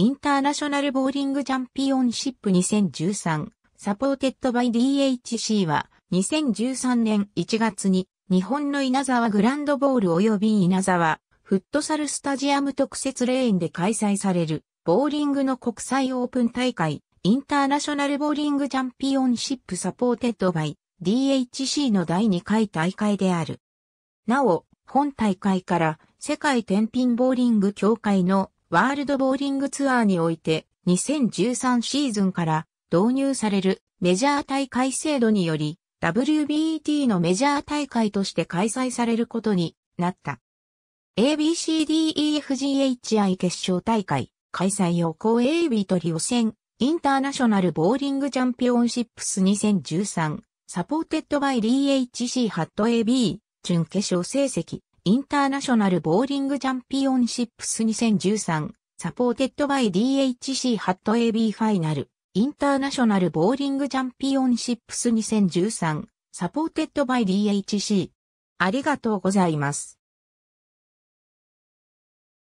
インターナショナルボーリングチャンピオンシップ2013サポーテッドバイ DHC は2013年1月に日本の稲沢グランドボール及び稲沢フットサルスタジアム特設レーンで開催されるボーリングの国際オープン大会インターナショナルボーリングチャンピオンシップサポーテッドバイ DHC の第2回大会である。なお、本大会から世界天品ボーリング協会のワールドボーリングツアーにおいて2013シーズンから導入されるメジャー大会制度により WBT e のメジャー大会として開催されることになった。ABCDEFGHI 決勝大会開催予行 AB とリオ戦インターナショナルボーリングチャンピオンシップス2013サポーテッドバイ DHC ハット AB 準決勝成績インターナショナルボーリングチャンピオンシップス2013サポーテッドバイ DHC ハット AB ファイナルインターナショナルボーリングチャンピオンシップス2013サポーテッドバイ DHC ありがとうございます。